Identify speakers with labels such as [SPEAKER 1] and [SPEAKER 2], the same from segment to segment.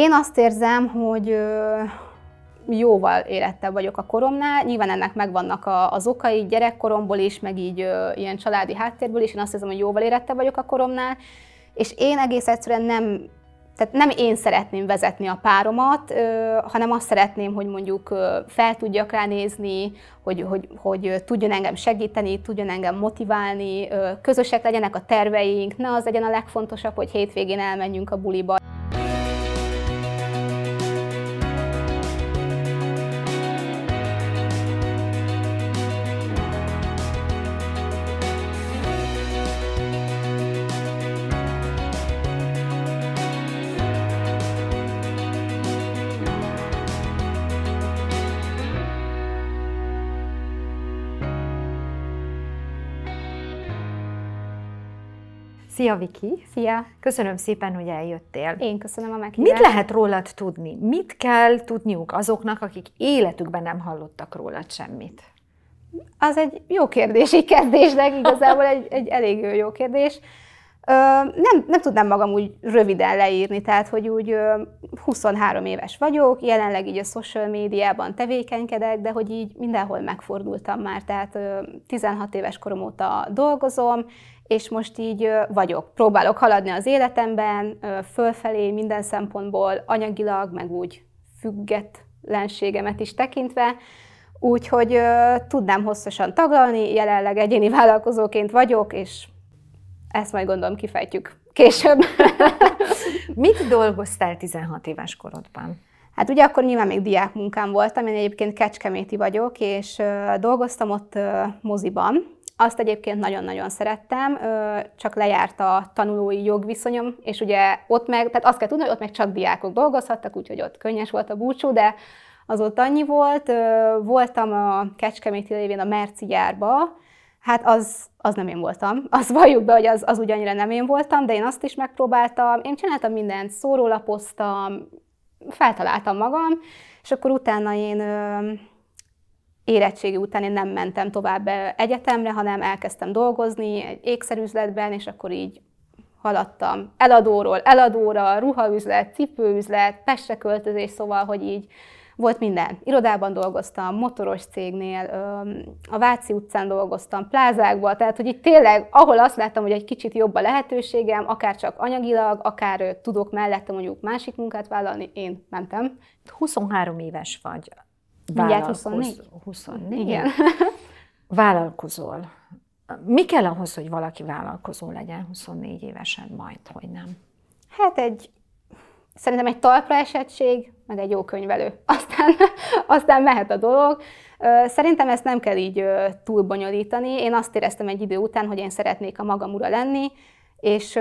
[SPEAKER 1] Én azt érzem, hogy jóval érettebb vagyok a koromnál. Nyilván ennek megvannak a, az okai gyerekkoromból is, meg így ilyen családi háttérből is. Én azt érzem, hogy jóval érettebb vagyok a koromnál, és én egész egyszerűen nem tehát nem én szeretném vezetni a páromat, hanem azt szeretném, hogy mondjuk fel tudjak ránézni, hogy, hogy, hogy tudjon engem segíteni, tudjon engem motiválni, közösek legyenek a terveink, ne az legyen a legfontosabb, hogy hétvégén elmenjünk a buliba.
[SPEAKER 2] Szia, Viki! Szia! Köszönöm szépen, hogy eljöttél. Én köszönöm a meghívást. Mit lehet rólad tudni? Mit kell tudniuk azoknak, akik életükben nem hallottak rólad semmit?
[SPEAKER 1] Az egy jó kérdés, így kezdésnek igazából egy, egy elég jó kérdés. Ö, nem, nem tudnám magam úgy röviden leírni, tehát hogy úgy ö, 23 éves vagyok, jelenleg így a social médiában tevékenykedek, de hogy így mindenhol megfordultam már, tehát ö, 16 éves korom óta dolgozom, és most így vagyok. Próbálok haladni az életemben, fölfelé minden szempontból, anyagilag, meg úgy függetlenségemet is tekintve, úgyhogy tudnám hosszasan taglalni, jelenleg egyéni vállalkozóként vagyok, és ezt majd gondolom kifejtjük később.
[SPEAKER 2] Mit dolgoztál 16 éves korodban?
[SPEAKER 1] Hát ugye akkor nyilván még munkám voltam, én egyébként kecskeméti vagyok, és dolgoztam ott moziban, azt egyébként nagyon-nagyon szerettem, csak lejárt a tanulói jogviszonyom, és ugye ott meg, tehát azt kell tudni, hogy ott meg csak diákok dolgozhattak, úgyhogy ott könnyes volt a búcsú, de az ott annyi volt. Voltam a Kecskeméti lévén a Merci gyárba, hát az, az nem én voltam. Azt valljuk be, hogy az, az ugyannyira nem én voltam, de én azt is megpróbáltam. Én csináltam mindent, szórólapoztam, feltaláltam magam, és akkor utána én érettségi után én nem mentem tovább egyetemre, hanem elkezdtem dolgozni egy ékszerüzletben, és akkor így haladtam eladóról eladóra, ruhaüzlet, cipőüzlet, pesse költözés, szóval, hogy így volt minden. Irodában dolgoztam, motoros cégnél, a Váci utcán dolgoztam, plázákban, tehát hogy itt tényleg, ahol azt láttam, hogy egy kicsit jobb a lehetőségem, akár csak anyagilag, akár tudok mellette mondjuk másik munkát
[SPEAKER 2] vállalni, én mentem. 23 éves vagy.
[SPEAKER 1] Mindjárt 24? 24. Igen.
[SPEAKER 2] Vállalkozol. Mi kell ahhoz, hogy valaki vállalkozó legyen 24 évesen, majd, hogy nem?
[SPEAKER 1] Hát egy, szerintem egy talpra esettség, meg egy jó könyvelő. Aztán, aztán mehet a dolog. Szerintem ezt nem kell így túl bonyolítani. Én azt éreztem egy idő után, hogy én szeretnék a magam ura lenni, és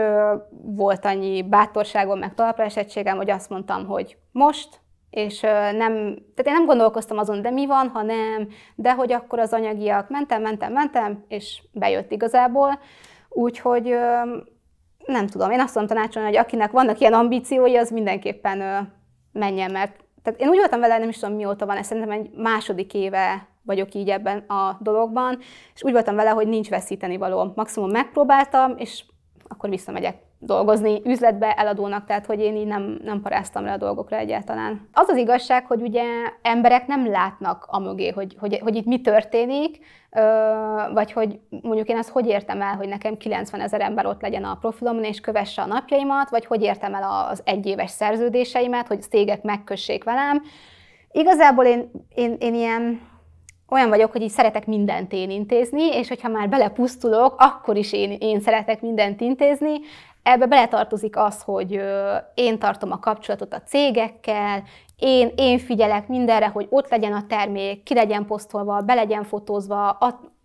[SPEAKER 1] volt annyi bátorságom, meg talpra esettségem, hogy azt mondtam, hogy most, és nem, tehát én nem gondolkoztam azon, de mi van, ha nem, de hogy akkor az anyagiak, mentem, mentem, mentem, és bejött igazából, úgyhogy nem tudom, én azt tudom tanácsolni, hogy akinek vannak ilyen ambíciói, az mindenképpen menjen, mert tehát én úgy voltam vele, nem is tudom mióta van, ez szerintem egy második éve vagyok így ebben a dologban, és úgy voltam vele, hogy nincs veszíteni való. Maximum megpróbáltam, és akkor visszamegyek dolgozni üzletbe eladónak, tehát hogy én így nem, nem paráztam le a dolgokra egyáltalán. Az az igazság, hogy ugye emberek nem látnak a mögé, hogy, hogy, hogy itt mi történik, vagy hogy mondjuk én azt hogy értem el, hogy nekem 90 ezer ember ott legyen a profilomon és kövesse a napjaimat, vagy hogy értem el az egyéves szerződéseimet, hogy cégek megkössék velem. Igazából én, én, én ilyen olyan vagyok, hogy így szeretek mindent én intézni, és hogyha már belepusztulok, akkor is én, én szeretek mindent intézni, Ebbe beletartozik az, hogy én tartom a kapcsolatot a cégekkel, én, én figyelek mindenre, hogy ott legyen a termék, ki legyen posztolva, be legyen fotózva,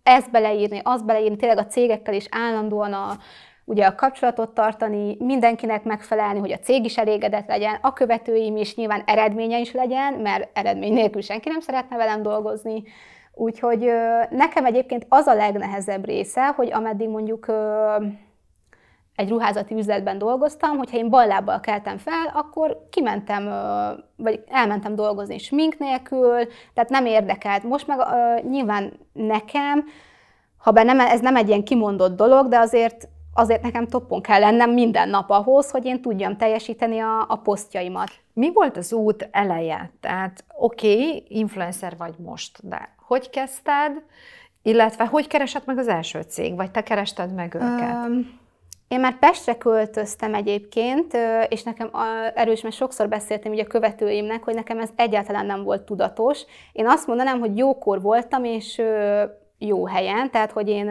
[SPEAKER 1] ezt beleírni, azt beleírni, tényleg a cégekkel is állandóan a, ugye a kapcsolatot tartani, mindenkinek megfelelni, hogy a cég is elégedett legyen, a követőim is nyilván eredménye is legyen, mert eredmény nélkül senki nem szeretne velem dolgozni. Úgyhogy nekem egyébként az a legnehezebb része, hogy ameddig mondjuk egy ruházati üzletben dolgoztam, hogyha én ballábbal keltem fel, akkor kimentem, vagy elmentem dolgozni smink nélkül, tehát nem érdekelt. Most meg nyilván nekem, ha bár nem, ez nem egy ilyen kimondott dolog, de azért azért nekem toppon kell lennem minden nap ahhoz, hogy én tudjam teljesíteni a, a posztjaimat.
[SPEAKER 2] Mi volt az út eleje? Tehát oké, okay, influencer vagy most, de hogy kezdted, illetve hogy keresett meg az első cég, vagy te kerested meg őket?
[SPEAKER 1] Um, én már Pestre költöztem egyébként, és nekem erős, mert sokszor beszéltem így a követőimnek, hogy nekem ez egyáltalán nem volt tudatos. Én azt mondanám, hogy jókor voltam, és jó helyen, tehát hogy én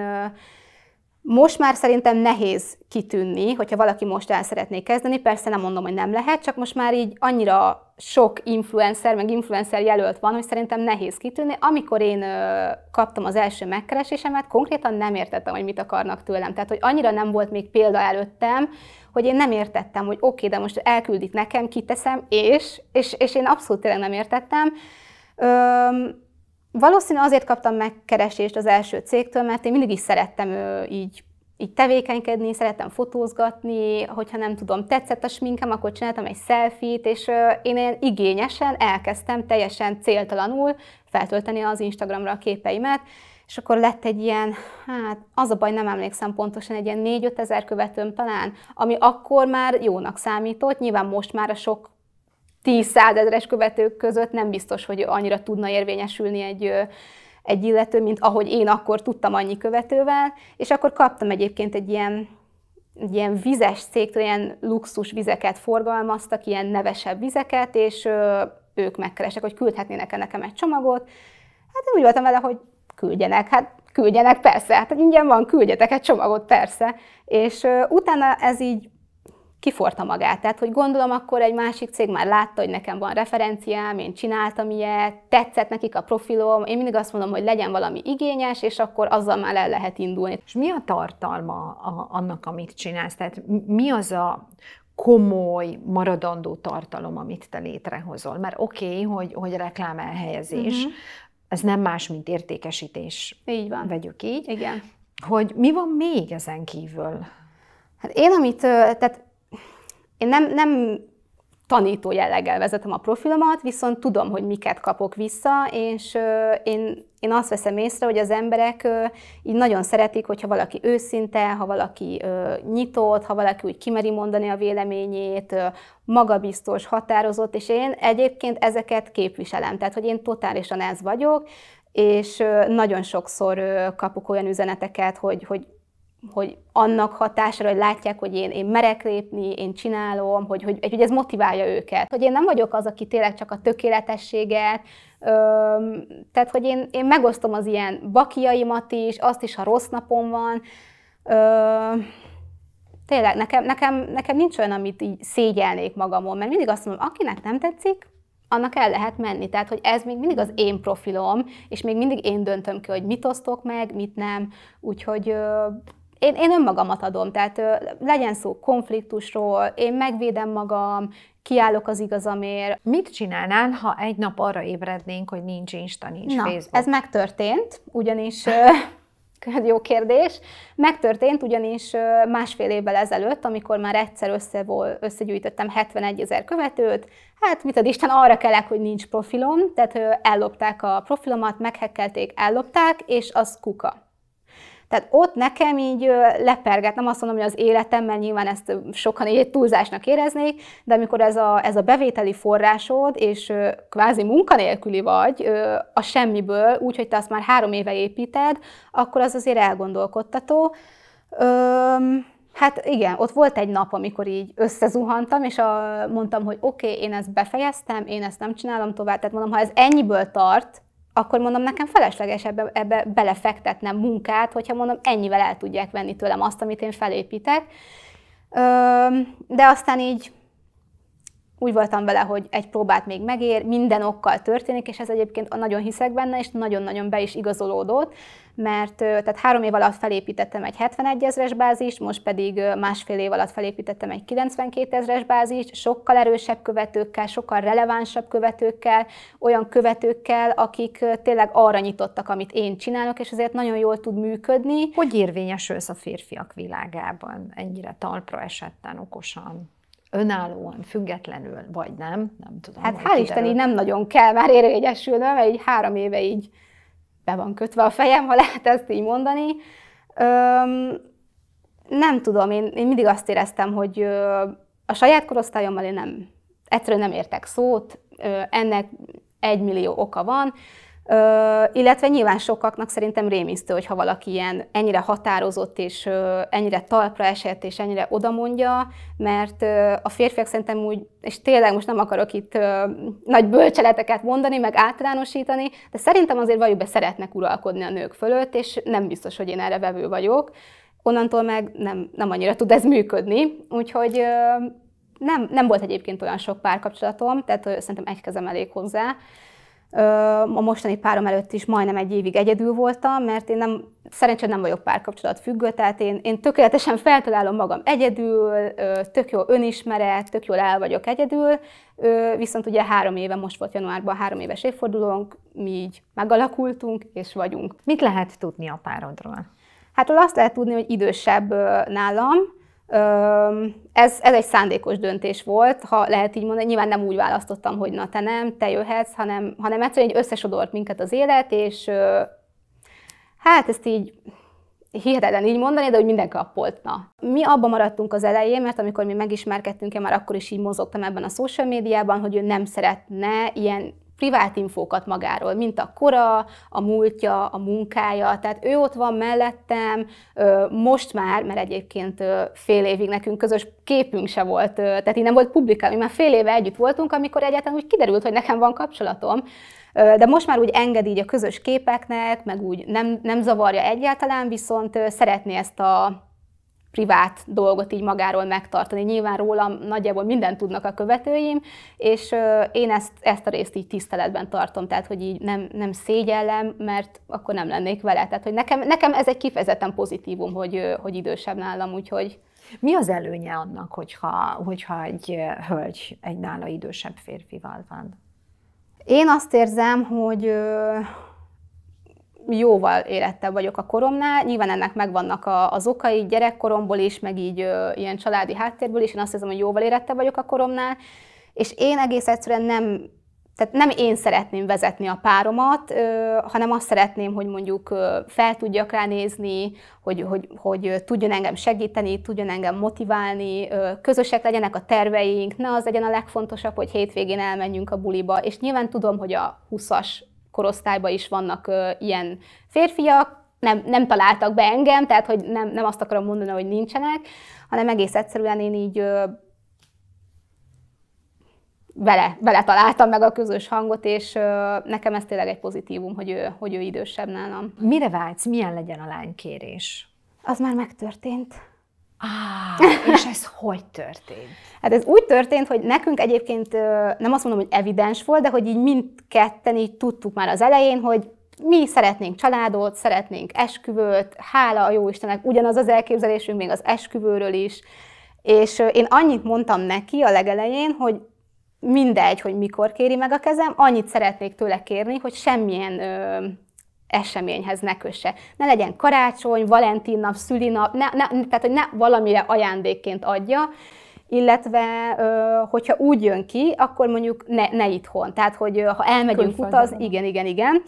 [SPEAKER 1] most már szerintem nehéz kitűnni, hogyha valaki most el szeretné kezdeni, persze nem mondom, hogy nem lehet, csak most már így annyira sok influencer, meg influencer jelölt van, hogy szerintem nehéz kitűnni. Amikor én ö, kaptam az első megkeresésemet, konkrétan nem értettem, hogy mit akarnak tőlem. Tehát, hogy annyira nem volt még példa előttem, hogy én nem értettem, hogy oké, okay, de most elküldik nekem, kiteszem, és, és, és én abszolút tényleg nem értettem. Valószínű azért kaptam megkeresést az első cégtől, mert én mindig is szerettem ő, így így tevékenykedni, szerettem fotózgatni, hogyha nem tudom, tetszett a sminkem, akkor csináltam egy szelfit, és én ilyen igényesen elkezdtem teljesen céltalanul feltölteni az Instagramra a képeimet, és akkor lett egy ilyen, hát az a baj, nem emlékszem pontosan, egy ilyen 4-5 ezer követőm talán, ami akkor már jónak számított, nyilván most már a sok 10 százezres követők között nem biztos, hogy annyira tudna érvényesülni egy, egy illető, mint ahogy én akkor tudtam annyi követővel, és akkor kaptam egyébként egy ilyen egy ilyen vizes cégtől ilyen luxus vizeket forgalmaztak, ilyen nevesebb vizeket, és ö, ők megkeresek, hogy küldhetnének-e nekem egy csomagot. Hát én úgy voltam vele, hogy küldjenek, hát küldjenek, persze, hát ingyen van, küldjetek egy csomagot, persze. És ö, utána ez így kiforta magát. Tehát, hogy gondolom, akkor egy másik cég már látta, hogy nekem van referenciám, én csináltam ilyet, tetszett nekik a profilom, én mindig azt mondom,
[SPEAKER 2] hogy legyen valami igényes, és akkor azzal már el lehet indulni. És mi a tartalma a, annak, amit csinálsz? Tehát mi az a komoly, maradandó tartalom, amit te létrehozol? Mert oké, okay, hogy, hogy elhelyezés, uh-huh. ez nem más, mint értékesítés. Így van. Vegyük így. Igen. Hogy mi van még ezen kívül? Hát én, amit, tehát én nem, nem tanító
[SPEAKER 1] jelleggel vezetem a profilomat, viszont tudom, hogy miket kapok vissza, és én, én azt veszem észre, hogy az emberek így nagyon szeretik, hogyha valaki őszinte, ha valaki nyitott, ha valaki úgy kimeri mondani a véleményét, magabiztos, határozott, és én egyébként ezeket képviselem. Tehát, hogy én totálisan ez vagyok, és nagyon sokszor kapok olyan üzeneteket, hogy, hogy hogy annak hatására, hogy látják, hogy én, én merek lépni, én csinálom, hogy, hogy, hogy ez motiválja őket. Hogy én nem vagyok az, aki tényleg csak a tökéletességet, öm, tehát hogy én, én megosztom az ilyen bakiaimat is, azt is, ha rossz napom van. Öm, tényleg, nekem, nekem, nekem nincs olyan, amit így szégyelnék magamon, mert mindig azt mondom, akinek nem tetszik, annak el lehet menni. Tehát, hogy ez még mindig az én profilom, és még mindig én döntöm ki, hogy mit osztok meg, mit nem. Úgyhogy én, én önmagamat adom, tehát ö, legyen szó konfliktusról, én megvédem magam, kiállok az
[SPEAKER 2] igazamért. Mit csinálnál, ha egy nap arra ébrednénk, hogy nincs Insta, nincs Na, Facebook? ez
[SPEAKER 1] megtörtént, ugyanis... Ö, jó kérdés. Megtörtént ugyanis másfél évvel ezelőtt, amikor már egyszer össze, összegyűjtöttem 71 ezer követőt, hát mit ad Isten, arra kellek, hogy nincs profilom, tehát ellopták a profilomat, meghekkelték, ellopták, és az kuka. Tehát ott nekem így lepergett, nem azt mondom, hogy az életem, mert nyilván ezt sokan így túlzásnak éreznék, de amikor ez a, ez a bevételi forrásod, és kvázi munkanélküli vagy a semmiből, úgyhogy te azt már három éve építed, akkor az azért elgondolkodtató. Öm, Hát igen, ott volt egy nap, amikor így összezuhantam, és a, mondtam, hogy oké, okay, én ezt befejeztem, én ezt nem csinálom tovább. Tehát mondom, ha ez ennyiből tart, akkor mondom, nekem felesleges ebbe, ebbe belefektetnem munkát, hogyha mondom, ennyivel el tudják venni tőlem azt, amit én felépítek. De aztán így úgy voltam vele, hogy egy próbát még megér, minden okkal történik, és ez egyébként nagyon hiszek benne, és nagyon-nagyon be is igazolódott, mert tehát három év alatt felépítettem egy 71 ezres bázist, most pedig másfél év alatt felépítettem egy 92 ezres bázist, sokkal erősebb követőkkel, sokkal relevánsabb követőkkel, olyan követőkkel, akik tényleg arra nyitottak,
[SPEAKER 2] amit én csinálok, és ezért nagyon jól tud működni. Hogy érvényesülsz a férfiak világában ennyire talpra esetten, okosan? önállóan, függetlenül, vagy nem, nem tudom. Hát hál' Isten így nem
[SPEAKER 1] nagyon kell már érvényesülnöm, mert így három éve így be van kötve a fejem, ha lehet ezt így mondani. Öm, nem tudom, én, én mindig azt éreztem, hogy ö, a saját korosztályommal én nem, egyszerűen nem értek szót, ö, ennek egy millió oka van, Ö, illetve nyilván sokaknak szerintem rémisztő, hogyha valaki ilyen ennyire határozott, és ö, ennyire talpra esett, és ennyire odamondja, mert ö, a férfiak szerintem úgy, és tényleg most nem akarok itt ö, nagy bölcseleteket mondani, meg általánosítani, de szerintem azért valljuk be szeretnek uralkodni a nők fölött, és nem biztos, hogy én erre vevő vagyok. Onnantól meg nem, nem annyira tud ez működni, úgyhogy ö, nem, nem volt egyébként olyan sok párkapcsolatom, tehát ö, szerintem egy kezem elég hozzá a mostani párom előtt is majdnem egy évig egyedül voltam, mert én nem, szerencsére nem vagyok párkapcsolat függő, tehát én, én tökéletesen feltalálom magam egyedül, tök jó önismeret, tök jól el vagyok egyedül, viszont ugye három éve, most volt januárban három éves évfordulónk, mi így megalakultunk és vagyunk.
[SPEAKER 2] Mit lehet tudni a párodról?
[SPEAKER 1] Hát azt lehet tudni, hogy idősebb nálam, ez, ez egy szándékos döntés volt, ha lehet így mondani. Nyilván nem úgy választottam, hogy na te nem, te jöhetsz, hanem, hanem egyszerűen egy összesodort minket az élet, és hát ezt így hihetetlen így mondani, de hogy minden kappolt. Na. Mi abban maradtunk az elején, mert amikor mi megismerkedtünk, én már akkor is így mozogtam ebben a social médiában, hogy ő nem szeretne ilyen privát infókat magáról, mint a kora, a múltja, a munkája, tehát ő ott van mellettem, most már, mert egyébként fél évig nekünk közös képünk se volt, tehát így nem volt publikálni, már fél éve együtt voltunk, amikor egyáltalán úgy kiderült, hogy nekem van kapcsolatom, de most már úgy engedi így a közös képeknek, meg úgy nem, nem zavarja egyáltalán, viszont szeretné ezt a privát dolgot így magáról megtartani. Nyilván rólam nagyjából mindent tudnak a követőim, és én ezt, ezt a részt így tiszteletben tartom, tehát hogy így nem, nem szégyellem, mert akkor nem lennék vele. Tehát hogy nekem, nekem ez egy kifejezetten pozitívum, hogy, hogy idősebb nálam, úgyhogy...
[SPEAKER 2] Mi az előnye annak, hogyha, hogyha egy hölgy egy nála idősebb férfival van?
[SPEAKER 1] Én azt érzem, hogy, jóval érettebb vagyok a koromnál. Nyilván ennek megvannak a, az okai gyerekkoromból is, meg így ö, ilyen családi háttérből is. Én azt hiszem, hogy jóval érettebb vagyok a koromnál. És én egész egyszerűen nem, tehát nem én szeretném vezetni a páromat, ö, hanem azt szeretném, hogy mondjuk ö, fel tudjak ránézni, hogy, hogy, hogy tudjon engem segíteni, tudjon engem motiválni, ö, közösek legyenek a terveink, ne az legyen a legfontosabb, hogy hétvégén elmenjünk a buliba. És nyilván tudom, hogy a 20-as korosztályban is vannak ilyen férfiak, nem, nem találtak be engem, tehát hogy nem, nem azt akarom mondani, hogy nincsenek, hanem egész egyszerűen én így ö, vele, vele találtam meg a közös hangot, és ö, nekem ez tényleg egy pozitívum, hogy ő, hogy ő idősebb nálam.
[SPEAKER 2] Mire vágysz? Milyen legyen a lánykérés? Az már megtörtént.
[SPEAKER 1] Ah, és ez hogy
[SPEAKER 2] történt?
[SPEAKER 1] Hát ez úgy történt, hogy nekünk egyébként nem azt mondom, hogy evidens volt, de hogy így mindketten így tudtuk már az elején, hogy mi szeretnénk családot, szeretnénk esküvőt, hála a jó Istennek, ugyanaz az elképzelésünk még az esküvőről is. És én annyit mondtam neki a legelején, hogy mindegy, hogy mikor kéri meg a kezem, annyit szeretnék tőle kérni, hogy semmilyen ö, eseményhez ne kösse. Ne legyen karácsony, valentin nap, szülinap, ne, ne, tehát hogy ne valamire ajándékként adja, illetve hogyha úgy jön ki, akkor mondjuk ne, ne itthon. Tehát, hogy ha elmegyünk utazni, igen, igen, igen,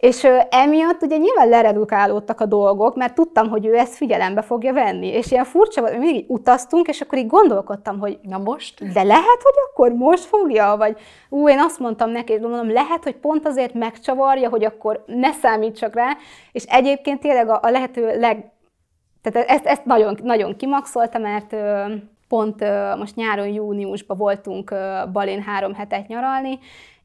[SPEAKER 1] és emiatt ugye nyilván leredukálódtak a dolgok, mert tudtam, hogy ő ezt figyelembe fogja venni. És ilyen furcsa volt, mindig utaztunk, és akkor így gondolkodtam, hogy na most, de lehet, hogy akkor most fogja, vagy ú, én azt mondtam neki, és mondom, lehet, hogy pont azért megcsavarja, hogy akkor ne számítsak rá, és egyébként tényleg a, a lehető leg... Tehát ezt, ezt nagyon, nagyon kimaxolta, mert pont most nyáron, júniusban voltunk Balin három hetet nyaralni,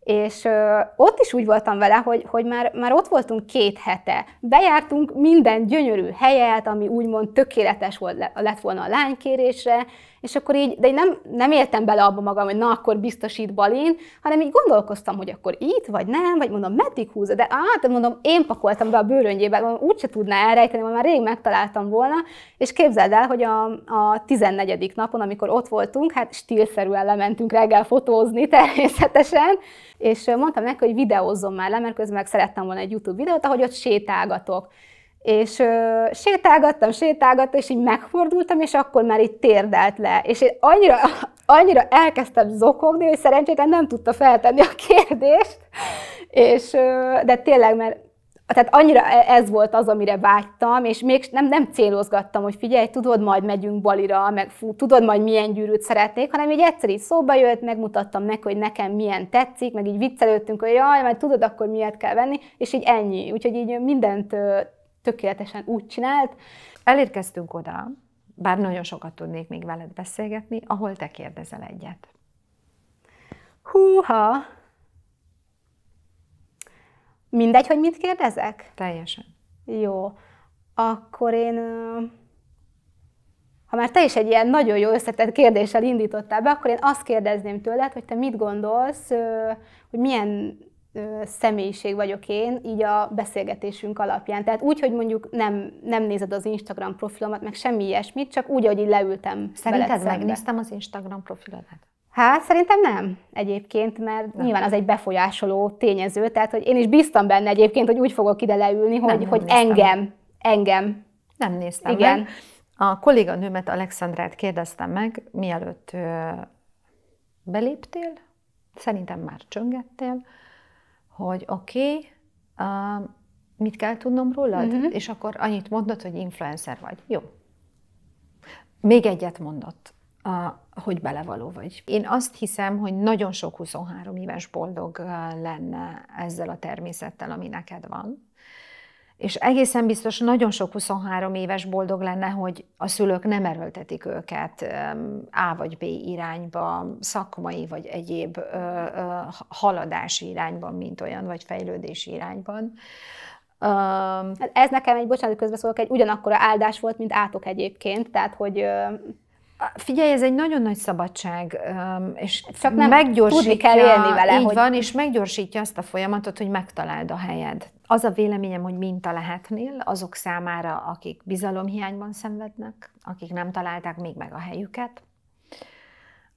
[SPEAKER 1] és ö, ott is úgy voltam vele, hogy, hogy már, már ott voltunk két hete. Bejártunk minden gyönyörű helyet, ami úgymond tökéletes volt, lett volna a lánykérésre, és akkor így, de én nem, nem éltem bele abba magam, hogy na, akkor biztosít balin, hanem így gondolkoztam, hogy akkor itt, vagy nem, vagy mondom, meddig húz, de hát mondom, én pakoltam be a bőröngyébe, mondom, úgyse tudná elrejteni, mert már rég megtaláltam volna, és képzeld el, hogy a, a 14. napon, amikor ott voltunk, hát stílszerűen lementünk reggel fotózni természetesen, és mondtam neki, hogy videózzon már le, mert közben meg szerettem volna egy YouTube videót, ahogy ott sétálgatok és ö, sétálgattam, sétálgattam, és így megfordultam, és akkor már így térdelt le. És én annyira, annyira elkezdtem zokogni, hogy szerencsétlen nem tudta feltenni a kérdést, és, ö, de tényleg, mert tehát annyira e, ez volt az, amire vágytam, és még nem, nem célozgattam, hogy figyelj, tudod, majd megyünk balira, meg fú, tudod, majd milyen gyűrűt szeretnék, hanem így egyszer így szóba jött, megmutattam neki, hogy nekem milyen tetszik, meg így viccelődtünk, hogy jaj, majd tudod, akkor miért kell venni, és így ennyi. Úgyhogy így
[SPEAKER 2] mindent tökéletesen úgy csinált. Elérkeztünk oda, bár nagyon sokat tudnék még veled beszélgetni, ahol te kérdezel egyet.
[SPEAKER 1] Húha!
[SPEAKER 2] Mindegy, hogy mit kérdezek? Teljesen.
[SPEAKER 1] Jó. Akkor én, ha már te is egy ilyen nagyon jó összetett kérdéssel indítottál be, akkor én azt kérdezném tőled, hogy te mit gondolsz, hogy milyen személyiség vagyok én, így a beszélgetésünk alapján. Tehát úgy, hogy mondjuk nem, nem nézed az Instagram profilomat, meg semmi ilyesmit, csak úgy, hogy így leültem Szerinted megnéztem
[SPEAKER 2] az Instagram profilodat?
[SPEAKER 1] Hát szerintem nem egyébként, mert nem. nyilván az egy befolyásoló tényező, tehát hogy én is bíztam benne egyébként, hogy úgy fogok ide leülni, hogy, nem, nem hogy engem, engem. Nem néztem Igen. meg.
[SPEAKER 2] A kolléganőmet, Alexandrát kérdeztem meg, mielőtt beléptél, szerintem már csöngettél, hogy oké, okay, uh, mit kell tudnom rólad? Uh-huh. És akkor annyit mondott, hogy influencer vagy. Jó. Még egyet mondott, uh, hogy belevaló vagy. Én azt hiszem, hogy nagyon sok 23 éves boldog lenne ezzel a természettel, ami neked van és egészen biztos nagyon sok 23 éves boldog lenne, hogy a szülők nem erőltetik őket A vagy B irányba, szakmai vagy egyéb haladási irányban, mint olyan, vagy fejlődési irányban. Hát
[SPEAKER 1] ez nekem egy, bocsánat, közbeszólok, egy ugyanakkora áldás volt, mint átok egyébként, tehát hogy
[SPEAKER 2] Figyelj, ez egy nagyon nagy szabadság, és csak nem tudni kell élni vele. Így hogy... van, és meggyorsítja azt a folyamatot, hogy megtaláld a helyed. Az a véleményem, hogy minta lehetnél azok számára, akik bizalomhiányban szenvednek, akik nem találták még meg a helyüket,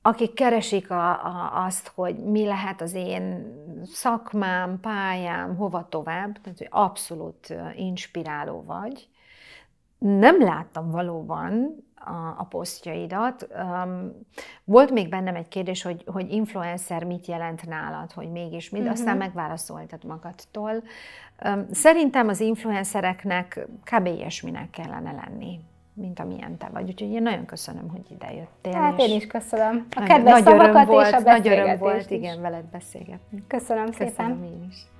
[SPEAKER 2] akik keresik a, a, azt, hogy mi lehet az én szakmám, pályám, hova tovább, tehát hogy abszolút inspiráló vagy. Nem láttam valóban a, a posztjaidat. Um, volt még bennem egy kérdés, hogy, hogy influencer mit jelent nálad, hogy mégis mit, uh-huh. aztán megválaszoltad magadtól. Um, szerintem az influencereknek kb. ilyesminek kellene lenni mint amilyen te vagy. Úgyhogy én nagyon köszönöm, hogy ide jöttél. Hát én is köszönöm. A kedves nagy, szavakat volt és a beszélgetést Nagy öröm volt, is. igen, veled beszélgetni. Köszönöm, köszönöm szépen. Köszönöm én is.